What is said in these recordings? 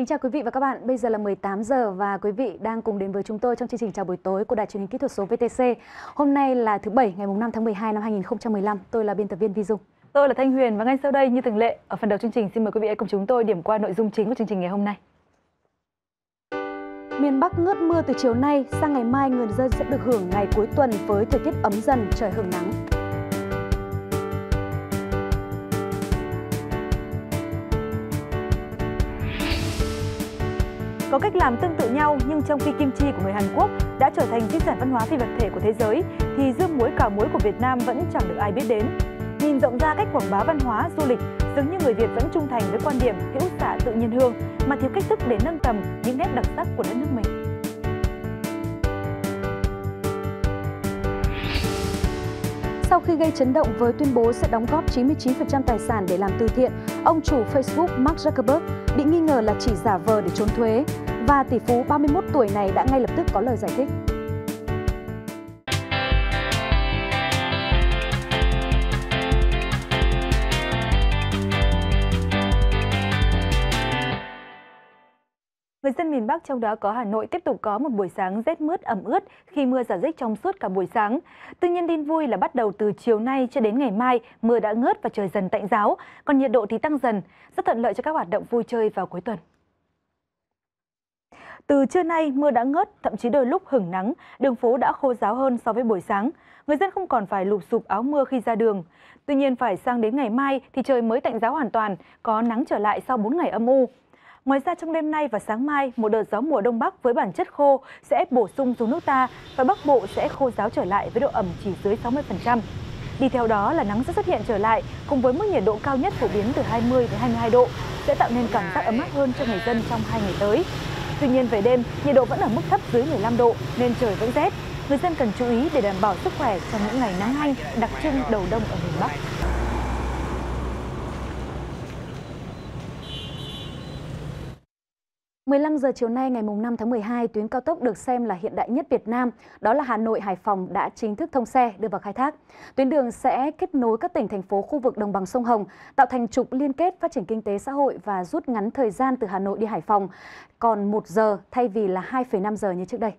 Kính chào quý vị và các bạn, bây giờ là 18 giờ và quý vị đang cùng đến với chúng tôi trong chương trình chào buổi tối của Đài truyền hình kỹ thuật số VTC. Hôm nay là thứ Bảy ngày 5 tháng 12 năm 2015, tôi là biên tập viên Vi Dung. Tôi là Thanh Huyền và ngay sau đây như thường lệ, ở phần đầu chương trình xin mời quý vị hãy cùng chúng tôi điểm qua nội dung chính của chương trình ngày hôm nay. Miền Bắc ngớt mưa từ chiều nay, sang ngày mai người dân sẽ được hưởng ngày cuối tuần với thời tiết ấm dần, trời hưởng nắng. có cách làm tương tự nhau nhưng trong khi kim chi của người Hàn Quốc đã trở thành di sản văn hóa phi vật thể của thế giới thì dưa muối cà muối của Việt Nam vẫn chẳng được ai biết đến. Nhìn rộng ra cách quảng bá văn hóa, du lịch, dường như người Việt vẫn trung thành với quan điểm hữu xả tự nhiên hương mà thiếu cách thức để nâng tầm những nét đặc sắc của đất nước mình. Sau khi gây chấn động với tuyên bố sẽ đóng góp 99% tài sản để làm từ thiện, Ông chủ Facebook Mark Zuckerberg bị nghi ngờ là chỉ giả vờ để trốn thuế và tỷ phú 31 tuổi này đã ngay lập tức có lời giải thích. Người dân miền Bắc trong đó có Hà Nội tiếp tục có một buổi sáng rét mướt ẩm ướt khi mưa giả dích trong suốt cả buổi sáng. Tuy nhiên tin vui là bắt đầu từ chiều nay cho đến ngày mai, mưa đã ngớt và trời dần tạnh giáo, còn nhiệt độ thì tăng dần, rất thuận lợi cho các hoạt động vui chơi vào cuối tuần. Từ trưa nay, mưa đã ngớt, thậm chí đôi lúc hửng nắng, đường phố đã khô ráo hơn so với buổi sáng. Người dân không còn phải lụp sụp áo mưa khi ra đường. Tuy nhiên phải sang đến ngày mai thì trời mới tạnh giáo hoàn toàn, có nắng trở lại sau 4 ngày âm u. Ngoài ra trong đêm nay và sáng mai, một đợt gió mùa đông bắc với bản chất khô sẽ bổ sung xuống nước ta và Bắc Bộ sẽ khô ráo trở lại với độ ẩm chỉ dưới 60%. Đi theo đó là nắng sẽ xuất hiện trở lại cùng với mức nhiệt độ cao nhất phổ biến từ 20 đến 22 độ sẽ tạo nên cảm giác ấm áp hơn cho người dân trong hai ngày tới. Tuy nhiên về đêm, nhiệt độ vẫn ở mức thấp dưới 15 độ nên trời vẫn rét. Người dân cần chú ý để đảm bảo sức khỏe trong những ngày nắng hanh đặc trưng đầu đông ở miền Bắc. 15 giờ chiều nay ngày 5 tháng 12, tuyến cao tốc được xem là hiện đại nhất Việt Nam, đó là Hà Nội Hải Phòng đã chính thức thông xe đưa vào khai thác. Tuyến đường sẽ kết nối các tỉnh thành phố khu vực đồng bằng sông Hồng, tạo thành trục liên kết phát triển kinh tế xã hội và rút ngắn thời gian từ Hà Nội đi Hải Phòng còn 1 giờ thay vì là 2,5 giờ như trước đây.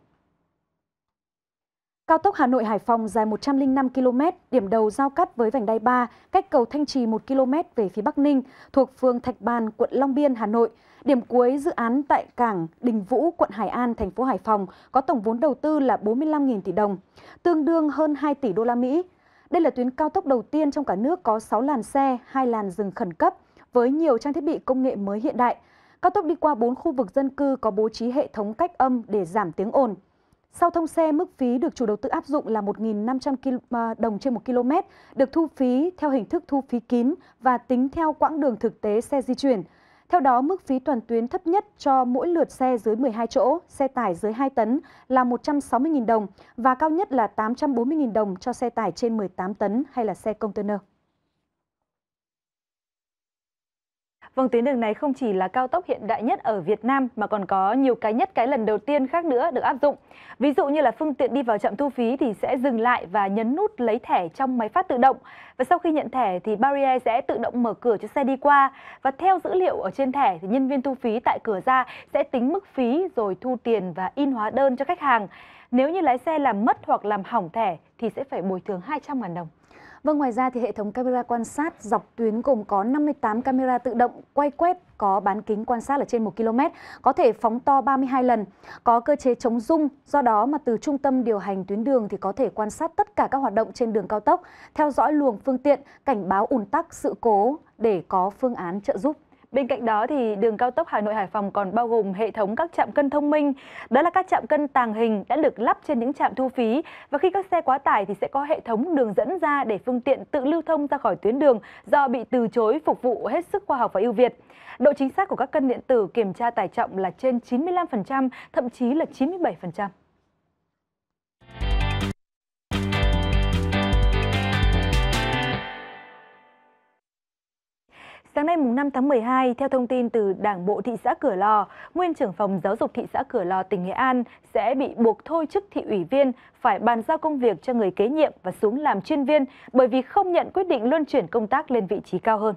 Cao tốc Hà Nội Hải Phòng dài 105 km, điểm đầu giao cắt với vành đai 3, cách cầu Thanh Trì 1 km về phía Bắc Ninh, thuộc phường Thạch Bàn, quận Long Biên, Hà Nội. Điểm cuối dự án tại cảng Đình Vũ, quận Hải An, thành phố Hải Phòng có tổng vốn đầu tư là 45.000 tỷ đồng, tương đương hơn 2 tỷ đô la Mỹ. Đây là tuyến cao tốc đầu tiên trong cả nước có 6 làn xe, 2 làn dừng khẩn cấp với nhiều trang thiết bị công nghệ mới hiện đại. Cao tốc đi qua 4 khu vực dân cư có bố trí hệ thống cách âm để giảm tiếng ồn. Sau thông xe, mức phí được chủ đầu tư áp dụng là 1.500 à, đồng trên 1 km, được thu phí theo hình thức thu phí kín và tính theo quãng đường thực tế xe di chuyển. Theo đó, mức phí toàn tuyến thấp nhất cho mỗi lượt xe dưới 12 chỗ, xe tải dưới 2 tấn là 160.000 đồng và cao nhất là 840.000 đồng cho xe tải trên 18 tấn hay là xe container. Vâng, tuyến đường này không chỉ là cao tốc hiện đại nhất ở Việt Nam mà còn có nhiều cái nhất cái lần đầu tiên khác nữa được áp dụng. Ví dụ như là phương tiện đi vào trạm thu phí thì sẽ dừng lại và nhấn nút lấy thẻ trong máy phát tự động. Và sau khi nhận thẻ thì barrier sẽ tự động mở cửa cho xe đi qua. Và theo dữ liệu ở trên thẻ thì nhân viên thu phí tại cửa ra sẽ tính mức phí rồi thu tiền và in hóa đơn cho khách hàng. Nếu như lái xe làm mất hoặc làm hỏng thẻ thì sẽ phải bồi thường 200.000 đồng. Vâng, ngoài ra thì hệ thống camera quan sát dọc tuyến gồm có 58 camera tự động quay quét có bán kính quan sát là trên 1 km, có thể phóng to 32 lần, có cơ chế chống rung, do đó mà từ trung tâm điều hành tuyến đường thì có thể quan sát tất cả các hoạt động trên đường cao tốc, theo dõi luồng phương tiện, cảnh báo ùn tắc, sự cố để có phương án trợ giúp Bên cạnh đó thì đường cao tốc Hà Nội Hải Phòng còn bao gồm hệ thống các trạm cân thông minh. Đó là các trạm cân tàng hình đã được lắp trên những trạm thu phí và khi các xe quá tải thì sẽ có hệ thống đường dẫn ra để phương tiện tự lưu thông ra khỏi tuyến đường do bị từ chối phục vụ hết sức khoa học và ưu việt. Độ chính xác của các cân điện tử kiểm tra tải trọng là trên 95%, thậm chí là 97%. Sáng nay mùng 5 tháng 12, theo thông tin từ Đảng bộ thị xã Cửa Lò, nguyên trưởng phòng giáo dục thị xã Cửa Lò tỉnh Nghệ An sẽ bị buộc thôi chức thị ủy viên, phải bàn giao công việc cho người kế nhiệm và xuống làm chuyên viên bởi vì không nhận quyết định luân chuyển công tác lên vị trí cao hơn.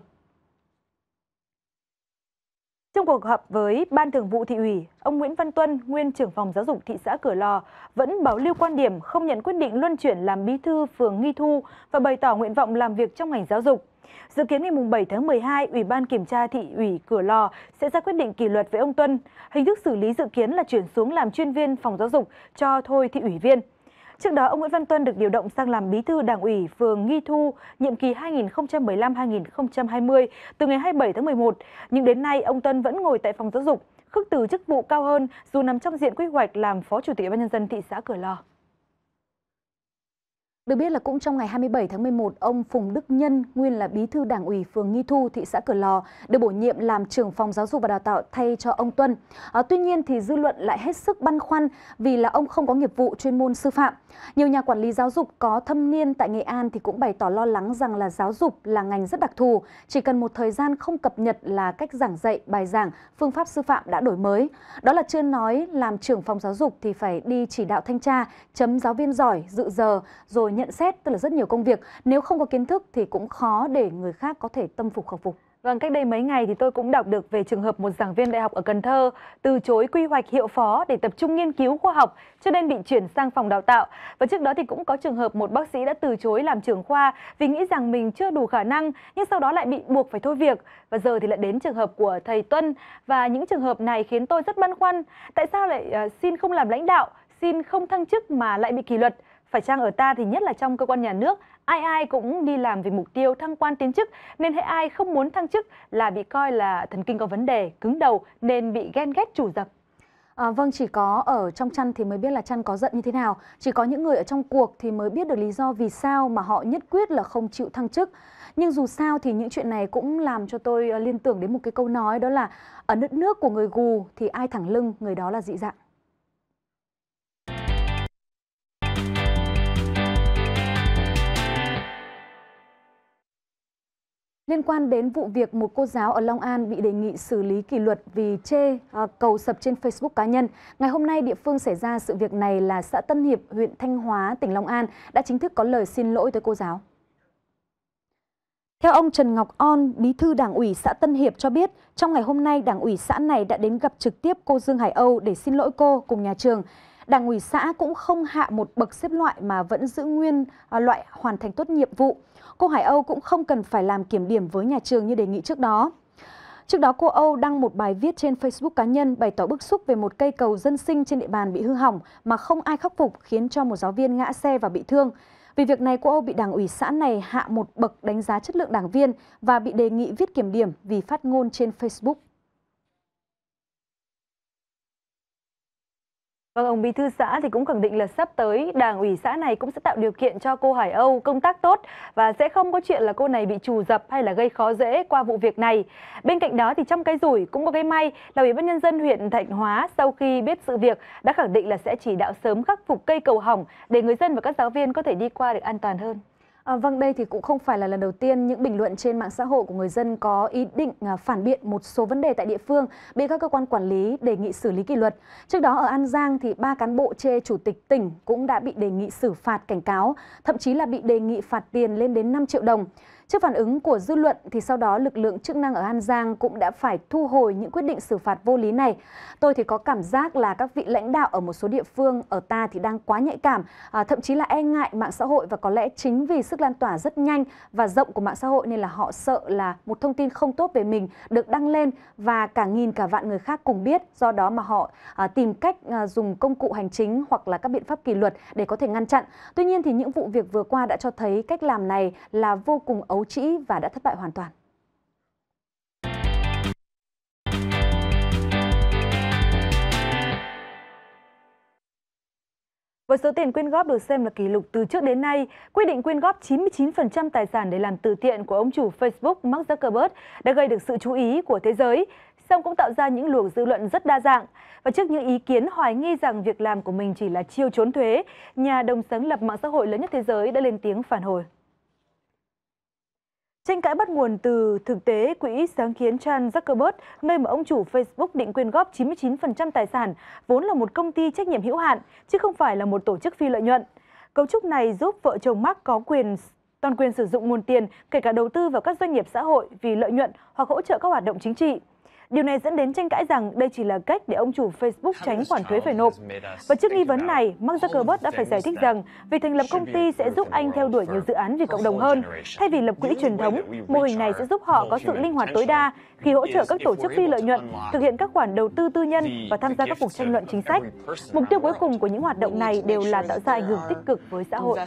Trong cuộc họp với Ban Thường vụ thị ủy, ông Nguyễn Văn Tuân, nguyên trưởng phòng giáo dục thị xã Cửa Lò, vẫn bảo lưu quan điểm không nhận quyết định luân chuyển làm bí thư phường Nghi Thu và bày tỏ nguyện vọng làm việc trong ngành giáo dục. Dự kiến ngày 7 tháng 12, Ủy ban Kiểm tra Thị ủy Cửa Lò sẽ ra quyết định kỷ luật với ông Tuân. Hình thức xử lý dự kiến là chuyển xuống làm chuyên viên phòng giáo dục cho thôi thị ủy viên. Trước đó, ông Nguyễn Văn Tuân được điều động sang làm bí thư đảng ủy phường Nghi Thu, nhiệm kỳ 2015-2020, từ ngày 27 tháng 11. Nhưng đến nay, ông Tuân vẫn ngồi tại phòng giáo dục, khước từ chức vụ cao hơn dù nằm trong diện quy hoạch làm Phó Chủ tịch Ủy ban Nhân dân thị xã Cửa Lò. Được biết là cũng trong ngày 27 tháng 11, ông Phùng Đức Nhân, nguyên là bí thư đảng ủy phường Nghi Thu, thị xã Cửa Lò, được bổ nhiệm làm trưởng phòng giáo dục và đào tạo thay cho ông Tuân. À, tuy nhiên thì dư luận lại hết sức băn khoăn vì là ông không có nghiệp vụ chuyên môn sư phạm. Nhiều nhà quản lý giáo dục có thâm niên tại Nghệ An thì cũng bày tỏ lo lắng rằng là giáo dục là ngành rất đặc thù, chỉ cần một thời gian không cập nhật là cách giảng dạy, bài giảng, phương pháp sư phạm đã đổi mới. Đó là chưa nói làm trưởng phòng giáo dục thì phải đi chỉ đạo thanh tra, chấm giáo viên giỏi, dự giờ, rồi nhận xét tức là rất nhiều công việc nếu không có kiến thức thì cũng khó để người khác có thể tâm phục khẩu phục Vâng, cách đây mấy ngày thì tôi cũng đọc được về trường hợp một giảng viên đại học ở Cần Thơ từ chối quy hoạch hiệu phó để tập trung nghiên cứu khoa học cho nên bị chuyển sang phòng đào tạo. Và trước đó thì cũng có trường hợp một bác sĩ đã từ chối làm trưởng khoa vì nghĩ rằng mình chưa đủ khả năng nhưng sau đó lại bị buộc phải thôi việc. Và giờ thì lại đến trường hợp của thầy Tuân và những trường hợp này khiến tôi rất băn khoăn. Tại sao lại ờ, xin không làm lãnh đạo, xin không thăng chức mà lại bị kỷ luật? Phải chăng ở ta thì nhất là trong cơ quan nhà nước, ai ai cũng đi làm vì mục tiêu thăng quan tiến chức, nên hễ ai không muốn thăng chức là bị coi là thần kinh có vấn đề, cứng đầu nên bị ghen ghét chủ dập. À, vâng, chỉ có ở trong chăn thì mới biết là chăn có giận như thế nào. Chỉ có những người ở trong cuộc thì mới biết được lý do vì sao mà họ nhất quyết là không chịu thăng chức. Nhưng dù sao thì những chuyện này cũng làm cho tôi ờ, liên tưởng đến một cái câu nói đó là ở đất nước của người gù thì ai thẳng lưng người đó là dị dạng. Liên quan đến vụ việc một cô giáo ở Long An bị đề nghị xử lý kỷ luật vì chê à, cầu sập trên Facebook cá nhân, ngày hôm nay địa phương xảy ra sự việc này là xã Tân Hiệp, huyện Thanh Hóa, tỉnh Long An đã chính thức có lời xin lỗi tới cô giáo. Theo ông Trần Ngọc On, bí thư đảng ủy xã Tân Hiệp cho biết, trong ngày hôm nay đảng ủy xã này đã đến gặp trực tiếp cô Dương Hải Âu để xin lỗi cô cùng nhà trường. Đảng ủy xã cũng không hạ một bậc xếp loại mà vẫn giữ nguyên ờ, loại hoàn thành tốt nhiệm vụ cô Hải Âu cũng không cần phải làm kiểm điểm với nhà trường như đề nghị trước đó. Trước đó cô Âu đăng một bài viết trên Facebook cá nhân bày tỏ bức xúc về một cây cầu dân sinh trên địa bàn bị hư hỏng mà không ai khắc phục khiến cho một giáo viên ngã xe và bị thương. Vì việc này cô Âu bị đảng ủy xã này hạ một bậc đánh giá chất lượng đảng viên và bị đề nghị viết kiểm điểm vì phát ngôn trên Facebook. Vâng, ông Bí thư xã thì cũng khẳng định là sắp tới Đảng ủy xã này cũng sẽ tạo điều kiện cho cô Hải Âu công tác tốt và sẽ không có chuyện là cô này bị trù dập hay là gây khó dễ qua vụ việc này. Bên cạnh đó thì trong cái rủi cũng có cái may là Ủy ban nhân dân huyện Thạnh Hóa sau khi biết sự việc đã khẳng định là sẽ chỉ đạo sớm khắc phục cây cầu hỏng để người dân và các giáo viên có thể đi qua được an toàn hơn. À, vâng, đây thì cũng không phải là lần đầu tiên những bình luận trên mạng xã hội của người dân có ý định à, phản biện một số vấn đề tại địa phương bị các cơ quan quản lý đề nghị xử lý kỷ luật. Trước đó ở An Giang thì ba cán bộ chê chủ tịch tỉnh cũng đã bị đề nghị xử phạt cảnh cáo, thậm chí là bị đề nghị phạt tiền lên đến 5 triệu đồng. Trước phản ứng của dư luận thì sau đó lực lượng chức năng ở An Giang cũng đã phải thu hồi những quyết định xử phạt vô lý này. Tôi thì có cảm giác là các vị lãnh đạo ở một số địa phương ở ta thì đang quá nhạy cảm, à, thậm chí là e ngại mạng xã hội và có lẽ chính vì sức lan tỏa rất nhanh và rộng của mạng xã hội nên là họ sợ là một thông tin không tốt về mình được đăng lên và cả nghìn cả vạn người khác cùng biết. Do đó mà họ à, tìm cách à, dùng công cụ hành chính hoặc là các biện pháp kỷ luật để có thể ngăn chặn. Tuy nhiên thì những vụ việc vừa qua đã cho thấy cách làm này là vô cùng ấu ấu trĩ và đã thất bại hoàn toàn. Với số tiền quyên góp được xem là kỷ lục từ trước đến nay, quy định quyên góp 99% tài sản để làm từ thiện của ông chủ Facebook Mark Zuckerberg đã gây được sự chú ý của thế giới, song cũng tạo ra những luồng dư luận rất đa dạng. Và trước những ý kiến hoài nghi rằng việc làm của mình chỉ là chiêu trốn thuế, nhà đồng sáng lập mạng xã hội lớn nhất thế giới đã lên tiếng phản hồi. Tranh cãi bắt nguồn từ thực tế quỹ sáng kiến Chan Zuckerberg, nơi mà ông chủ Facebook định quyên góp 99% tài sản, vốn là một công ty trách nhiệm hữu hạn, chứ không phải là một tổ chức phi lợi nhuận. Cấu trúc này giúp vợ chồng Mark có quyền toàn quyền sử dụng nguồn tiền, kể cả đầu tư vào các doanh nghiệp xã hội vì lợi nhuận hoặc hỗ trợ các hoạt động chính trị. Điều này dẫn đến tranh cãi rằng đây chỉ là cách để ông chủ Facebook tránh khoản thuế phải nộp. Và trước nghi vấn này, Mark Zuckerberg đã phải giải thích rằng việc thành lập công ty sẽ giúp anh theo đuổi nhiều dự án vì cộng đồng hơn. Thay vì lập quỹ truyền thống, mô hình này sẽ giúp họ có sự linh hoạt tối đa khi hỗ trợ các tổ chức phi lợi nhuận thực hiện các khoản đầu tư tư nhân và tham gia các cuộc tranh luận chính sách. Mục tiêu cuối cùng của những hoạt động này đều là tạo ra ảnh hưởng tích cực với xã hội.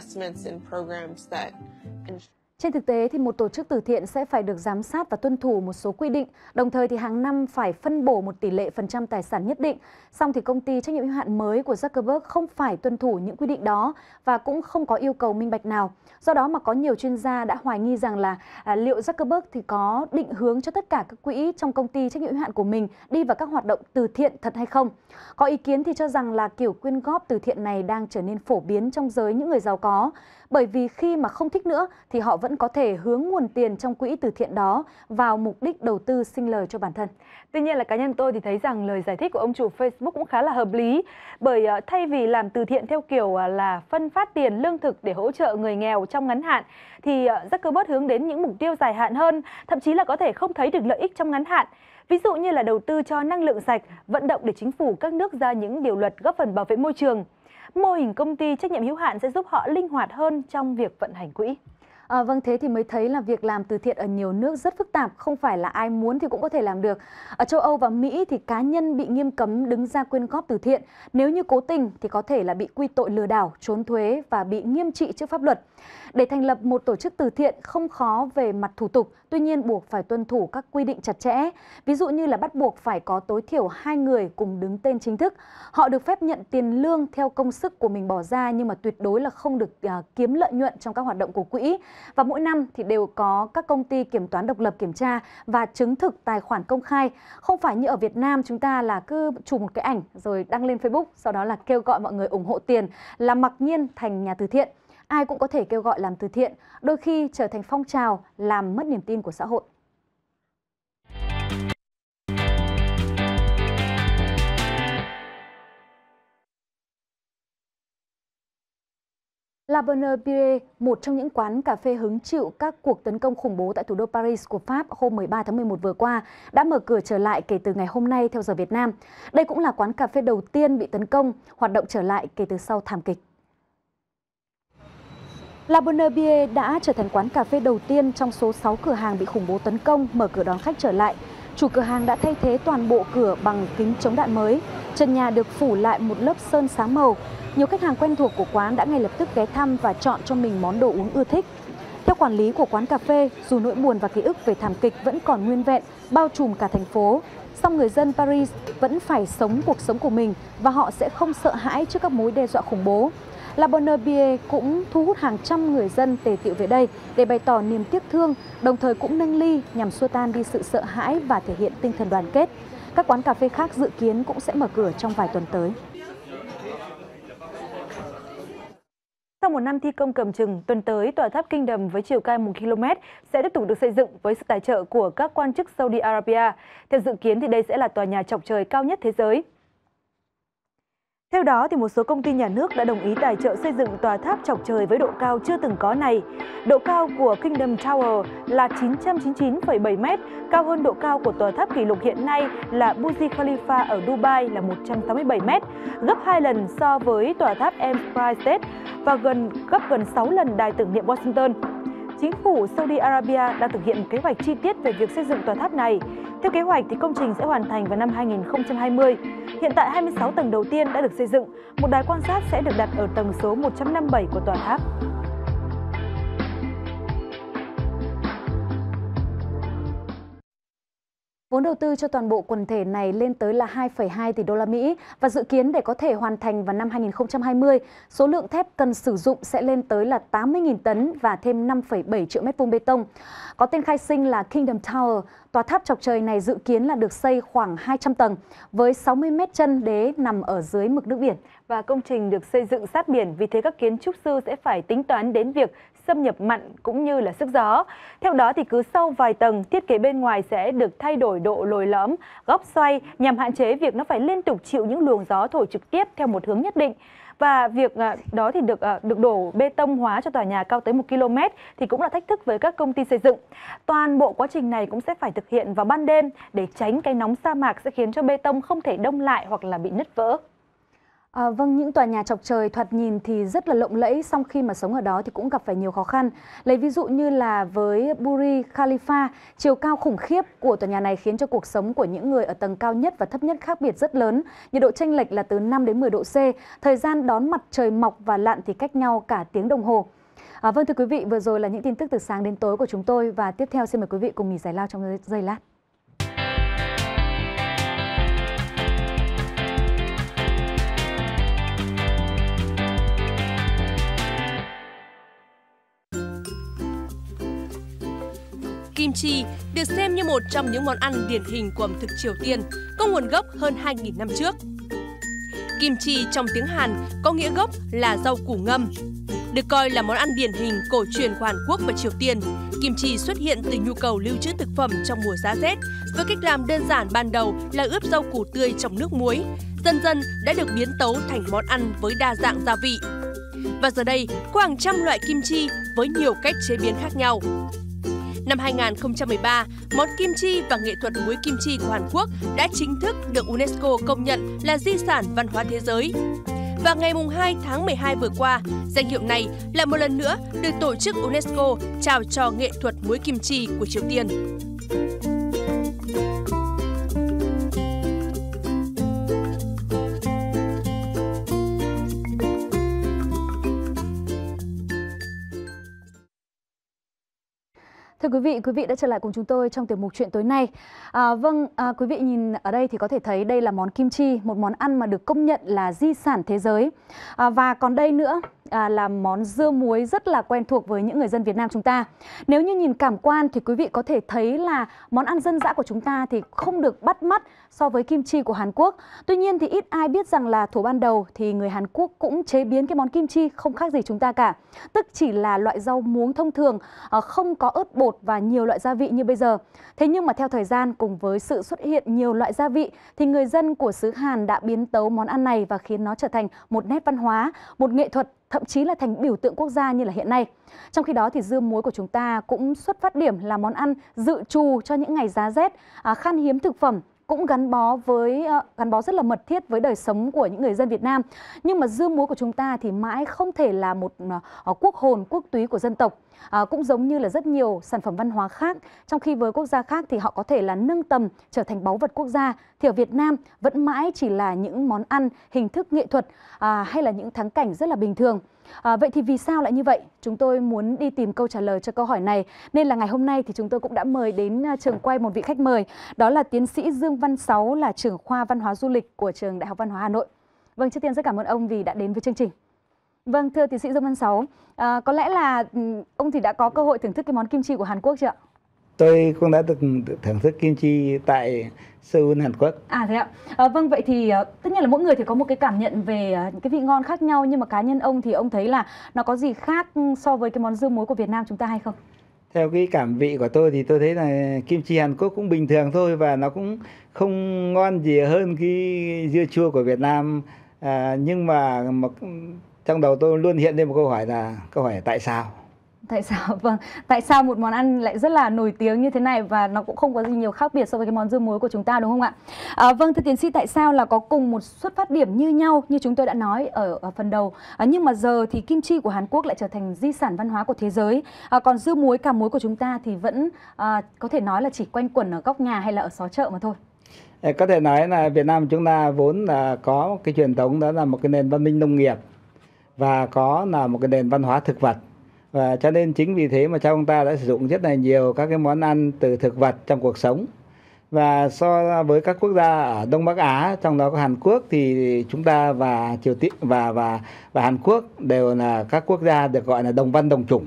Trên thực tế thì một tổ chức từ thiện sẽ phải được giám sát và tuân thủ một số quy định, đồng thời thì hàng năm phải phân bổ một tỷ lệ phần trăm tài sản nhất định. Song thì công ty trách nhiệm hữu hạn mới của Zuckerberg không phải tuân thủ những quy định đó và cũng không có yêu cầu minh bạch nào. Do đó mà có nhiều chuyên gia đã hoài nghi rằng là à, liệu Zuckerberg thì có định hướng cho tất cả các quỹ trong công ty trách nhiệm hữu hạn của mình đi vào các hoạt động từ thiện thật hay không. Có ý kiến thì cho rằng là kiểu quyên góp từ thiện này đang trở nên phổ biến trong giới những người giàu có bởi vì khi mà không thích nữa thì họ vẫn có thể hướng nguồn tiền trong quỹ từ thiện đó vào mục đích đầu tư sinh lời cho bản thân. Tuy nhiên là cá nhân tôi thì thấy rằng lời giải thích của ông chủ Facebook cũng khá là hợp lý bởi ờ, thay vì làm từ thiện theo kiểu ờ, là phân phát tiền lương thực để hỗ trợ người nghèo trong ngắn hạn thì ờ, Zuckerberg hướng đến những mục tiêu dài hạn hơn, thậm chí là có thể không thấy được lợi ích trong ngắn hạn. Ví dụ như là đầu tư cho năng lượng sạch, vận động để chính phủ các nước ra những điều luật góp phần bảo vệ môi trường mô hình công ty trách nhiệm hữu hạn sẽ giúp họ linh hoạt hơn trong việc vận hành quỹ. À, vâng thế thì mới thấy là việc làm từ thiện ở nhiều nước rất phức tạp, không phải là ai muốn thì cũng có thể làm được. Ở châu Âu và Mỹ thì cá nhân bị nghiêm cấm đứng ra quyên góp từ thiện, nếu như cố tình thì có thể là bị quy tội lừa đảo, trốn thuế và bị nghiêm trị trước pháp luật. Để thành lập một tổ chức từ thiện không khó về mặt thủ tục, tuy nhiên buộc phải tuân thủ các quy định chặt chẽ, ví dụ như là bắt buộc phải có tối thiểu hai người cùng đứng tên chính thức. Họ được phép nhận tiền lương theo công sức của mình bỏ ra nhưng mà tuyệt đối là không được à, kiếm lợi nhuận trong các hoạt động của quỹ. Và mỗi năm thì đều có các công ty kiểm toán độc lập kiểm tra và chứng thực tài khoản công khai. Không phải như ở Việt Nam chúng ta là cứ chụp một cái ảnh rồi đăng lên Facebook, sau đó là kêu gọi mọi người ủng hộ tiền là mặc nhiên thành nhà từ thiện ai cũng có thể kêu gọi làm từ thiện, đôi khi trở thành phong trào làm mất niềm tin của xã hội. La Bonne Pire, một trong những quán cà phê hứng chịu các cuộc tấn công khủng bố tại thủ đô Paris của Pháp hôm 13 tháng 11 vừa qua, đã mở cửa trở lại kể từ ngày hôm nay theo giờ Việt Nam. Đây cũng là quán cà phê đầu tiên bị tấn công, hoạt động trở lại kể từ sau thảm kịch. La Bonne đã trở thành quán cà phê đầu tiên trong số 6 cửa hàng bị khủng bố tấn công mở cửa đón khách trở lại. Chủ cửa hàng đã thay thế toàn bộ cửa bằng kính chống đạn mới. Trần nhà được phủ lại một lớp sơn sáng màu. Nhiều khách hàng quen thuộc của quán đã ngay lập tức ghé thăm và chọn cho mình món đồ uống ưa thích. Theo quản lý của quán cà phê, dù nỗi buồn và ký ức về thảm kịch vẫn còn nguyên vẹn, bao trùm cả thành phố, song người dân Paris vẫn phải sống cuộc sống của mình và họ sẽ không sợ hãi trước các mối đe dọa khủng bố. La Bonnerbie cũng thu hút hàng trăm người dân tề tiệu về đây để bày tỏ niềm tiếc thương, đồng thời cũng nâng ly nhằm xua tan đi sự sợ hãi và thể hiện tinh thần đoàn kết. Các quán cà phê khác dự kiến cũng sẽ mở cửa trong vài tuần tới. Sau một năm thi công cầm chừng, tuần tới tòa tháp kinh đầm với chiều cao 1 km sẽ tiếp tục được xây dựng với sự tài trợ của các quan chức Saudi Arabia. Theo dự kiến thì đây sẽ là tòa nhà chọc trời cao nhất thế giới. Theo đó, thì một số công ty nhà nước đã đồng ý tài trợ xây dựng tòa tháp chọc trời với độ cao chưa từng có này. Độ cao của Kingdom Tower là 999,7m, cao hơn độ cao của tòa tháp kỷ lục hiện nay là Burj Khalifa ở Dubai là 187m, gấp 2 lần so với tòa tháp Empire State và gần gấp gần 6 lần đài tưởng niệm Washington chính phủ Saudi Arabia đang thực hiện kế hoạch chi tiết về việc xây dựng tòa tháp này. Theo kế hoạch, thì công trình sẽ hoàn thành vào năm 2020. Hiện tại, 26 tầng đầu tiên đã được xây dựng, một đài quan sát sẽ được đặt ở tầng số 157 của tòa tháp. Vốn đầu tư cho toàn bộ quần thể này lên tới là 2,2 tỷ đô la Mỹ và dự kiến để có thể hoàn thành vào năm 2020, số lượng thép cần sử dụng sẽ lên tới là 80.000 tấn và thêm 5,7 triệu mét vuông bê tông. Có tên khai sinh là Kingdom Tower, tòa tháp chọc trời này dự kiến là được xây khoảng 200 tầng với 60 mét chân đế nằm ở dưới mực nước biển. Và công trình được xây dựng sát biển, vì thế các kiến trúc sư sẽ phải tính toán đến việc xâm nhập mặn cũng như là sức gió. Theo đó thì cứ sau vài tầng thiết kế bên ngoài sẽ được thay đổi độ lồi lõm, góc xoay nhằm hạn chế việc nó phải liên tục chịu những luồng gió thổi trực tiếp theo một hướng nhất định và việc à, đó thì được à, được đổ bê tông hóa cho tòa nhà cao tới 1 km thì cũng là thách thức với các công ty xây dựng. Toàn bộ quá trình này cũng sẽ phải thực hiện vào ban đêm để tránh cái nóng sa mạc sẽ khiến cho bê tông không thể đông lại hoặc là bị nứt vỡ. À, vâng, những tòa nhà chọc trời thoạt nhìn thì rất là lộng lẫy, song khi mà sống ở đó thì cũng gặp phải nhiều khó khăn. Lấy ví dụ như là với Burj Khalifa, chiều cao khủng khiếp của tòa nhà này khiến cho cuộc sống của những người ở tầng cao nhất và thấp nhất khác biệt rất lớn. Nhiệt độ chênh lệch là từ 5 đến 10 độ C, thời gian đón mặt trời mọc và lặn thì cách nhau cả tiếng đồng hồ. À, vâng thưa quý vị, vừa rồi là những tin tức từ sáng đến tối của chúng tôi và tiếp theo xin mời quý vị cùng nghỉ giải lao trong giây lát. Kim chi được xem như một trong những món ăn điển hình của ẩm thực Triều Tiên, có nguồn gốc hơn 2.000 năm trước. Kim chi trong tiếng Hàn có nghĩa gốc là rau củ ngâm. Được coi là món ăn điển hình cổ truyền của Hàn Quốc và Triều Tiên, kim chi xuất hiện từ nhu cầu lưu trữ thực phẩm trong mùa giá rét với cách làm đơn giản ban đầu là ướp rau củ tươi trong nước muối, dần dần đã được biến tấu thành món ăn với đa dạng gia vị. Và giờ đây, có hàng trăm loại kim chi với nhiều cách chế biến khác nhau. Năm 2013, món kim chi và nghệ thuật muối kim chi của Hàn Quốc đã chính thức được UNESCO công nhận là di sản văn hóa thế giới. Và ngày 2 tháng 12 vừa qua, danh hiệu này lại một lần nữa được tổ chức UNESCO trao cho nghệ thuật muối kim chi của Triều Tiên. Thưa quý vị, quý vị đã trở lại cùng chúng tôi trong tiểu mục chuyện tối nay. À, vâng, à, quý vị nhìn ở đây thì có thể thấy đây là món kim chi, một món ăn mà được công nhận là di sản thế giới. À, và còn đây nữa à, là món dưa muối rất là quen thuộc với những người dân Việt Nam chúng ta. Nếu như nhìn cảm quan thì quý vị có thể thấy là món ăn dân dã của chúng ta thì không được bắt mắt so với kim chi của Hàn Quốc. Tuy nhiên thì ít ai biết rằng là thủ ban đầu thì người Hàn Quốc cũng chế biến cái món kim chi không khác gì chúng ta cả. Tức chỉ là loại rau muống thông thường, à, không có ớt bột và nhiều loại gia vị như bây giờ. Thế nhưng mà theo thời gian cùng với sự xuất hiện nhiều loại gia vị thì người dân của xứ Hàn đã biến tấu món ăn này và khiến nó trở thành một nét văn hóa, một nghệ thuật thậm chí là thành biểu tượng quốc gia như là hiện nay. Trong khi đó thì dưa muối của chúng ta cũng xuất phát điểm là món ăn dự trù cho những ngày giá rét, à, khan hiếm thực phẩm cũng gắn bó với ờ, gắn bó rất là mật thiết với đời sống của những người dân Việt Nam. Nhưng mà dương múa của chúng ta thì mãi không thể là một ờ, quốc hồn quốc túy của dân tộc. À, cũng giống như là rất nhiều sản phẩm văn hóa khác, trong khi với quốc gia khác thì họ có thể là nâng tầm trở thành báu vật quốc gia, thì ở Việt Nam vẫn mãi chỉ là những món ăn, hình thức nghệ thuật à, hay là những thắng cảnh rất là bình thường. À, vậy thì vì sao lại như vậy? Chúng tôi muốn đi tìm câu trả lời cho câu hỏi này. Nên là ngày hôm nay thì chúng tôi cũng đã mời đến à, trường quay một vị khách mời. Đó là tiến sĩ Dương Văn Sáu là trưởng khoa văn hóa du lịch của trường Đại học Văn hóa Hà Nội. Vâng, trước tiên rất cảm ơn ông vì đã đến với chương trình. Vâng, thưa tiến sĩ Dương Văn Sáu, à, có lẽ là ừ, ông thì đã có cơ hội thưởng thức cái món kim chi của Hàn Quốc chưa ạ? tôi cũng đã từng thưởng thức kim chi tại Seoul Hàn Quốc. À thế ạ. À, vâng vậy thì ờ, tất nhiên là mỗi người thì có một cái cảm nhận về ờ, những cái vị ngon khác nhau nhưng mà cá nhân ông thì ông thấy là nó có gì khác so với cái món dưa muối của Việt Nam chúng ta hay không? Theo cái cảm vị của tôi thì tôi thấy là kim chi Hàn Quốc cũng bình thường thôi và nó cũng không ngon gì hơn cái dưa chua của Việt Nam. À, nhưng mà một, trong đầu tôi luôn hiện lên một câu hỏi là câu hỏi là tại sao? tại sao vâng tại sao một món ăn lại rất là nổi tiếng như thế này và nó cũng không có gì nhiều khác biệt so với cái món dưa muối của chúng ta đúng không ạ à, vâng thưa tiến sĩ tại sao là có cùng một xuất phát điểm như nhau như chúng tôi đã nói ở, ở phần đầu à, nhưng mà giờ thì kim chi của Hàn Quốc lại trở thành di sản văn hóa của thế giới à, còn dưa muối cà muối của chúng ta thì vẫn à, có thể nói là chỉ quanh quẩn ở góc nhà hay là ở xó chợ mà thôi có thể nói là Việt Nam chúng ta vốn là có cái truyền thống đó là một cái nền văn minh nông nghiệp và có là một cái nền văn hóa thực vật và cho nên chính vì thế mà cha ông ta đã sử dụng rất là nhiều các cái món ăn từ thực vật trong cuộc sống và so với các quốc gia ở Đông Bắc Á trong đó có Hàn Quốc thì chúng ta và Triều Tiên và và và Hàn Quốc đều là các quốc gia được gọi là đồng văn đồng chủng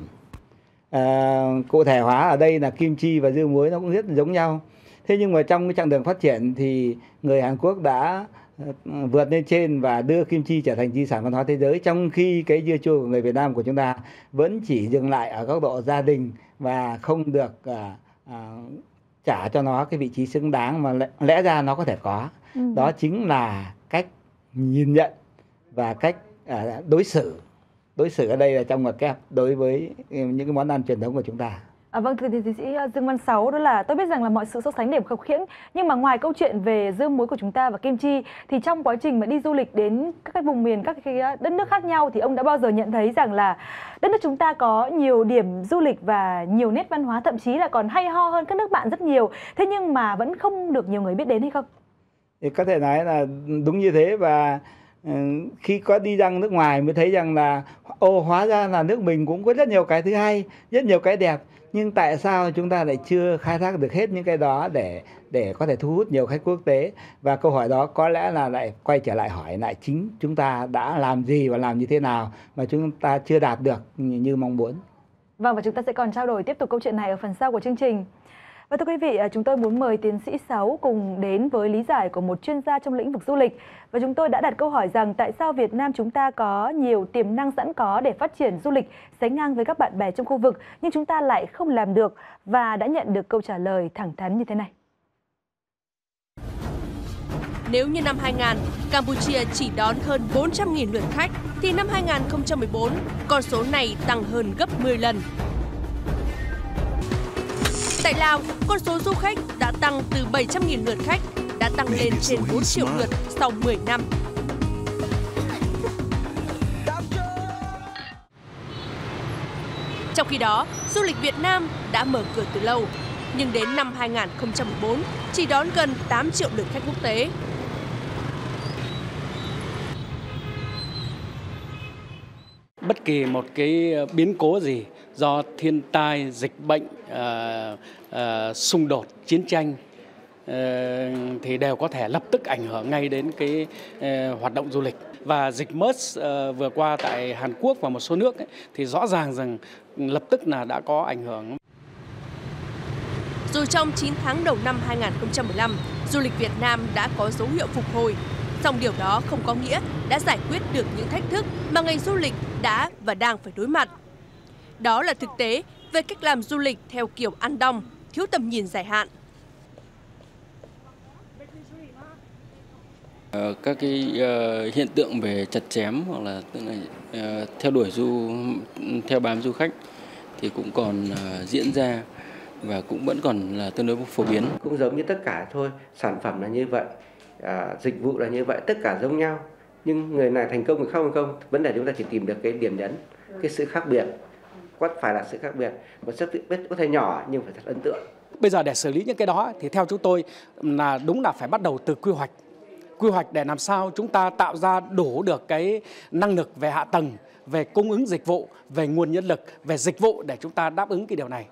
à, cụ thể hóa ở đây là kim chi và dưa muối nó cũng rất giống nhau thế nhưng mà trong cái chặng đường phát triển thì người Hàn Quốc đã vượt lên trên và đưa kim chi trở thành di sản văn hóa thế giới trong khi cái dưa chua của người Việt Nam của chúng ta vẫn chỉ dừng lại ở góc độ gia đình và không được à, à, trả cho nó cái vị trí xứng đáng mà lẽ, lẽ ra nó có thể có ừ. đó chính là cách nhìn nhận và cách à, đối xử đối xử ở đây là trong ngoặc kép đối với những cái món ăn truyền thống của chúng ta À, vâng thưa tiến sĩ à, Dương Văn Sáu đó là tôi biết rằng là mọi sự so sánh đều khập khiễng nhưng mà ngoài câu chuyện về dưa muối của chúng ta và kim chi thì trong quá trình mà đi du lịch đến các cái vùng miền các cái đất nước khác nhau thì ông đã bao giờ nhận thấy rằng là đất nước chúng ta có nhiều điểm du lịch và nhiều nét văn hóa thậm chí là còn hay ho hơn các nước bạn rất nhiều thế nhưng mà vẫn không được nhiều người biết đến hay không? Thì có thể nói là đúng như thế và ừ, khi có đi ra nước ngoài mới thấy rằng là ô hóa ra là nước mình cũng có rất nhiều cái thứ hay rất nhiều cái đẹp nhưng tại sao chúng ta lại chưa khai thác được hết những cái đó để để có thể thu hút nhiều khách quốc tế và câu hỏi đó có lẽ là lại quay trở lại hỏi lại chính chúng ta đã làm gì và làm như thế nào mà chúng ta chưa đạt được như mong muốn. Vâng và chúng ta sẽ còn trao đổi tiếp tục câu chuyện này ở phần sau của chương trình. Và thưa quý vị, à, chúng tôi muốn mời tiến sĩ Sáu cùng đến với lý giải của một chuyên gia trong lĩnh vực du lịch. Và chúng tôi đã đặt câu hỏi rằng tại sao Việt Nam chúng ta có nhiều tiềm năng sẵn có để phát triển du lịch sánh ngang với các bạn bè trong khu vực, nhưng chúng ta lại không làm được và đã nhận được câu trả lời thẳng thắn như thế này. Nếu như năm 2000, Campuchia chỉ đón hơn 400.000 lượt khách, thì năm 2014, con số này tăng hơn gấp 10 lần. Tại Lào, con số du khách đã tăng từ 700.000 lượt khách đã tăng lên trên 4 triệu lượt sau 10 năm. Trong khi đó, du lịch Việt Nam đã mở cửa từ lâu, nhưng đến năm 2014 chỉ đón gần 8 triệu lượt khách quốc tế. Bất kỳ một cái biến cố gì do thiên tai, dịch bệnh, à, à, xung đột, chiến tranh ờ, thì đều có thể lập tức ảnh hưởng ngay đến cái hoạt động du lịch và dịch MERS vừa qua tại Hàn Quốc và một số nước ấy, thì rõ ràng rằng lập tức là đã có ảnh hưởng. Dù trong 9 tháng đầu năm 2015, du lịch Việt Nam đã có dấu hiệu phục hồi, song điều đó không có nghĩa đã giải quyết được những thách thức mà ngành du lịch đã và đang phải đối mặt. Đó là thực tế về cách làm du lịch theo kiểu ăn đong, thiếu tầm nhìn dài hạn. Ờ, các cái ờ, hiện tượng về chặt chém hoặc là tức là uh, theo đuổi du theo bám du khách thì cũng còn diễn ra và cũng vẫn còn là tương đối phổ biến cũng giống như tất cả thôi sản phẩm là như vậy à, dịch vụ là như vậy tất cả giống nhau nhưng người này thành công thì không thành công vấn đề chúng ta chỉ tìm được cái điểm nhấn cái sự khác biệt có phải là sự khác biệt một sự tự biết có thể nhỏ nhưng phải thật ấn tượng bây giờ để xử lý những cái đó thì theo chúng tôi là đúng là phải bắt đầu từ quy hoạch quy hoạch để làm sao chúng ta tạo ra đủ được cái năng lực về hạ tầng về cung ứng dịch vụ về nguồn nhân lực về dịch vụ để chúng ta đáp ứng cái điều này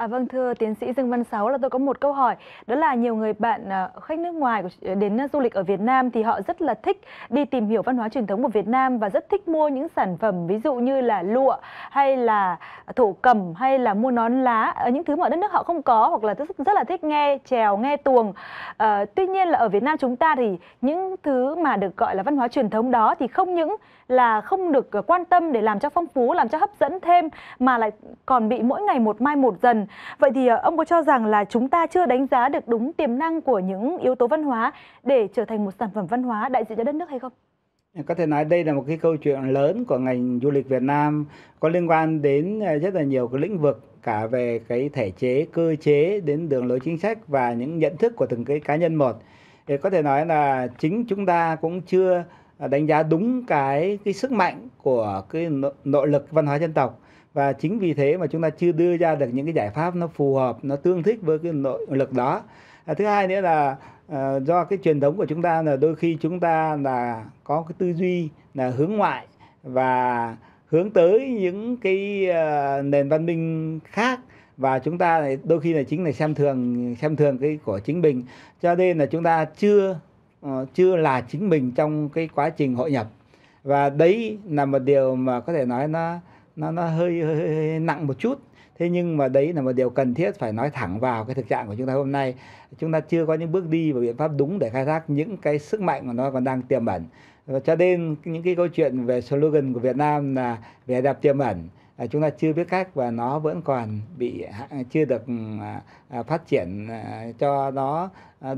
À, vâng thưa tiến sĩ Dương Văn Sáu là tôi có một câu hỏi đó là nhiều người bạn ờ, khách nước ngoài ờ, đến ờ, du lịch ở Việt Nam thì họ rất là thích đi tìm hiểu văn hóa truyền thống của Việt Nam và rất thích mua những sản phẩm ví dụ như là lụa hay là thổ cẩm hay là mua nón lá những thứ mà đất nước họ không có hoặc là rất, rất là thích nghe trèo nghe tuồng à, tuy nhiên là ở Việt Nam chúng ta thì những thứ mà được gọi là văn hóa truyền thống đó thì không những là không được quan tâm để làm cho phong phú làm cho hấp dẫn thêm mà lại còn bị mỗi ngày một mai một dần Vậy thì ờ, ông có cho rằng là chúng ta chưa đánh giá được đúng tiềm năng của những yếu tố văn hóa để trở thành một sản phẩm văn hóa đại diện cho đất nước hay không? có thể nói đây là một cái câu chuyện lớn của ngành du lịch Việt Nam có liên quan đến ờ, rất là nhiều cái lĩnh vực cả về cái thể chế, cơ chế đến đường lối chính sách và những nhận thức của từng cái cá nhân một. Thì có thể nói là chính chúng ta cũng chưa ờ, đánh giá đúng cái cái sức mạnh của cái nội lực văn hóa dân tộc và chính vì thế mà chúng ta chưa đưa ra được những cái giải pháp nó phù hợp nó tương thích với cái nội lực đó à, thứ hai nữa là à, do cái truyền thống của chúng ta là đôi khi chúng ta là có cái tư duy là hướng ngoại và hướng tới những cái uh, nền văn minh khác và chúng ta lại đôi khi là chính là xem thường xem thường cái của chính mình cho nên là chúng ta chưa ờ, chưa là chính mình trong cái quá trình hội nhập và đấy là một điều mà có thể nói nó nó nó hơi, hơi, nặng một chút thế nhưng mà đấy là một điều cần thiết phải nói thẳng vào cái thực trạng của chúng ta hôm nay chúng ta chưa có những bước đi và biện pháp đúng để khai thác những cái sức mạnh mà nó còn đang tiềm ẩn cho nên những cái câu chuyện về slogan của Việt Nam là về đẹp tiềm ẩn à, chúng ta chưa biết cách và nó vẫn còn bị chưa được à, à, phát triển cho nó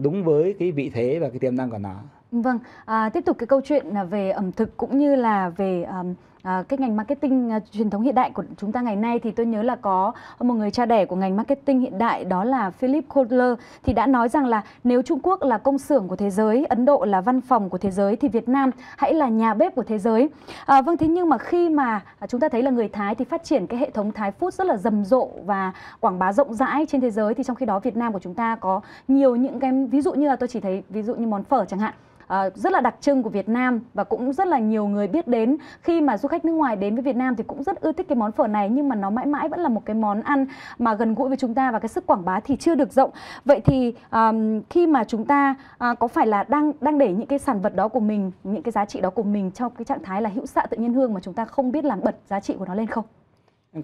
đúng với cái vị thế và cái tiềm năng của nó. Vâng, à, tiếp tục cái câu chuyện là về ẩm thực cũng như là về um, Ờ, cái ngành marketing ờ, truyền thống hiện đại của chúng ta ngày nay thì tôi nhớ là có một người cha đẻ của ngành marketing hiện đại đó là Philip Kotler thì đã nói rằng là nếu Trung Quốc là công xưởng của thế giới, Ấn Độ là văn phòng của thế giới thì Việt Nam hãy là nhà bếp của thế giới. À, vâng thế nhưng mà khi mà à, chúng ta thấy là người Thái thì phát triển cái hệ thống Thái food rất là rầm rộ và quảng bá rộng rãi trên thế giới thì trong khi đó Việt Nam của chúng ta có nhiều những cái ví dụ như là tôi chỉ thấy ví dụ như món phở chẳng hạn Ờ, rất là đặc trưng của Việt Nam và cũng rất là nhiều người biết đến khi mà du khách nước ngoài đến với Việt Nam thì cũng rất ưa thích cái món phở này nhưng mà nó mãi mãi vẫn là một cái món ăn mà gần gũi với chúng ta và cái sức quảng bá thì chưa được rộng vậy thì um, khi mà chúng ta uh, có phải là đang đang để những cái sản vật đó của mình những cái giá trị đó của mình trong cái trạng thái là hữu xạ tự nhiên hương mà chúng ta không biết làm bật giá trị của nó lên không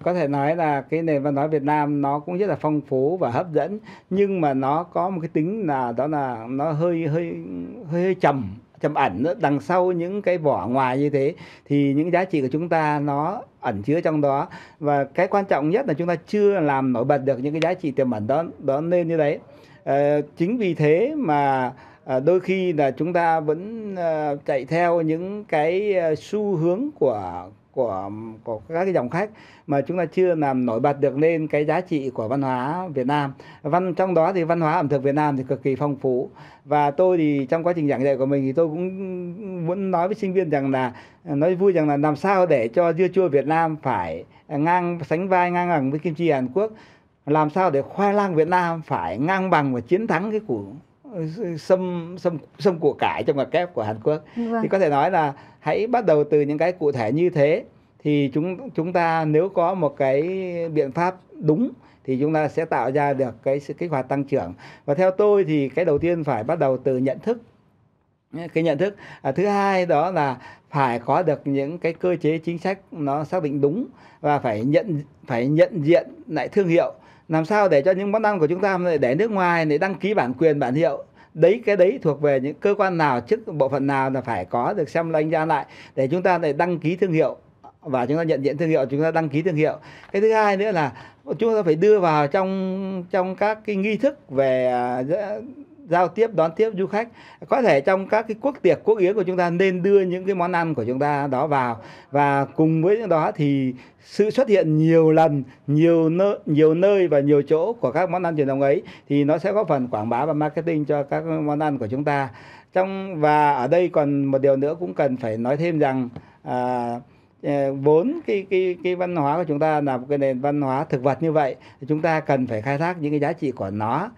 có thể nói là cái nền văn hóa Việt Nam nó cũng rất là phong phú và hấp dẫn nhưng mà nó có một cái tính là đó là nó hơi hơi hơi, trầm trầm ẩn nữa. đằng sau những cái vỏ ngoài như thế thì những giá trị của chúng ta nó ẩn chứa trong đó và cái quan trọng nhất là chúng ta chưa làm nổi bật được những cái giá trị tiềm ẩn đó đó nên như đấy à, chính vì thế mà ờ, đôi khi là chúng ta vẫn ờ, chạy theo những cái xu hướng của của của các cái dòng khách mà chúng ta chưa làm nổi bật được lên cái giá trị của văn hóa Việt Nam văn trong đó thì văn hóa ẩm thực Việt Nam thì cực kỳ phong phú và tôi thì trong quá trình giảng dạy của mình thì tôi cũng muốn nói với sinh viên rằng là nói vui rằng là làm sao để cho dưa chua Việt Nam phải ngang sánh vai ngang bằng với kim chi Hàn Quốc làm sao để khoai lang Việt Nam phải ngang bằng và chiến thắng cái củ xâm xâm xâm củ cải trong ngoặc kép của Hàn Quốc vâng. thì có thể nói là hãy bắt đầu từ những cái cụ thể như thế thì chúng chúng ta nếu có một cái biện pháp đúng thì chúng ta sẽ tạo ra được cái sự kích hoạt tăng trưởng và theo tôi thì cái đầu tiên phải bắt đầu từ nhận thức cái nhận thức à, thứ hai đó là phải có được những cái cơ chế chính sách nó xác định đúng và phải nhận phải nhận diện lại thương hiệu làm sao để cho những món ăn của chúng ta để nước ngoài để đăng ký bản quyền bản hiệu đấy cái đấy thuộc về những cơ quan nào chức bộ phận nào là phải có được xem lanh ra lại để chúng ta để đăng ký thương hiệu và chúng ta nhận diện thương hiệu chúng ta đăng ký thương hiệu cái thứ hai nữa là chúng ta phải đưa vào trong trong các cái nghi thức về à, giao tiếp đón tiếp du khách có thể trong các cái quốc tiệc quốc yến của chúng ta nên đưa những cái món ăn của chúng ta đó vào và cùng với những đó thì sự xuất hiện nhiều lần nhiều nơi nhiều nơi và nhiều chỗ của các món ăn truyền thống ấy thì nó sẽ góp phần quảng bá và marketing cho các món ăn của chúng ta trong và ở đây còn một điều nữa cũng cần phải nói thêm rằng à, à vốn cái cái cái văn hóa của chúng ta là một cái nền văn hóa thực vật như vậy chúng ta cần phải khai thác những cái giá trị của nó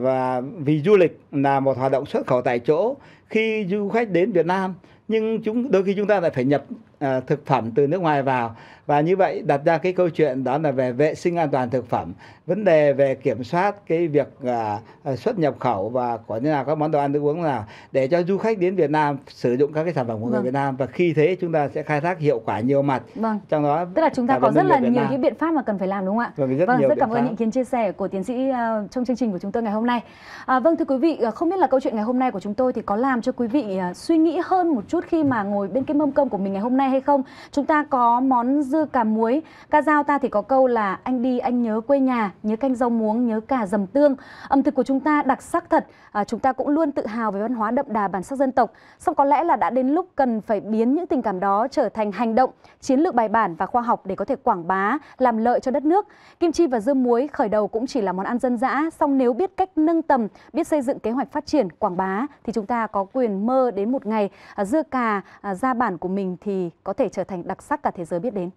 và vì du lịch là một hoạt động xuất khẩu tại chỗ khi du khách đến Việt Nam nhưng chúng đôi khi chúng ta lại phải nhập À, thực phẩm từ nước ngoài vào và như vậy đặt ra cái câu chuyện đó là về vệ sinh an toàn thực phẩm vấn đề về kiểm soát cái việc à, à, xuất nhập khẩu và có như nào các món đồ ăn thức uống nào để cho du khách đến Việt Nam sử dụng các cái sản phẩm của vâng. người Việt Nam và khi thế chúng ta sẽ khai thác hiệu quả nhiều mặt vâng. trong đó tức là chúng ta có rất là nhiều cái biện pháp mà cần phải làm đúng không ạ vâng rất, vâng, rất cảm ơn những kiến chia sẻ của tiến sĩ trong chương trình của chúng tôi ngày hôm nay à, vâng thưa quý vị không biết là câu chuyện ngày hôm nay của chúng tôi thì có làm cho quý vị suy nghĩ hơn một chút khi mà ngồi bên cái mâm cơm của mình ngày hôm nay hay không chúng ta có món dưa cà muối ca dao ta thì có câu là anh đi anh nhớ quê nhà nhớ canh rau muống nhớ cả dầm tương ẩm thực của chúng ta đặc sắc thật à, chúng ta cũng luôn tự hào về văn hóa đậm đà bản sắc dân tộc. Song có lẽ là đã đến lúc cần phải biến những tình cảm đó trở thành hành động, chiến lược bài bản và khoa học để có thể quảng bá, làm lợi cho đất nước. Kim chi và dưa muối khởi đầu cũng chỉ là món ăn dân dã, song nếu biết cách nâng tầm, biết xây dựng kế hoạch phát triển, quảng bá thì chúng ta có quyền mơ đến một ngày à, dưa cà à, ra bản của mình thì có thể trở thành đặc sắc cả thế giới biết đến.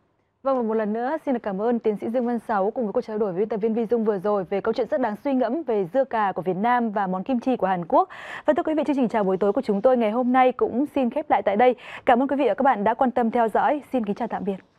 Vâng, một lần nữa xin được cảm ơn tiến sĩ Dương Văn Sáu cùng với cuộc trao đổi với biên tập viên Vi Dung vừa rồi về câu chuyện rất đáng suy ngẫm về dưa cà của Việt Nam và món kim chi của Hàn Quốc. Và thưa quý vị, chương trình chào buổi tối của chúng tôi ngày hôm nay cũng xin khép lại tại đây. Cảm ơn quý vị và các bạn đã quan tâm theo dõi. Xin kính chào tạm biệt.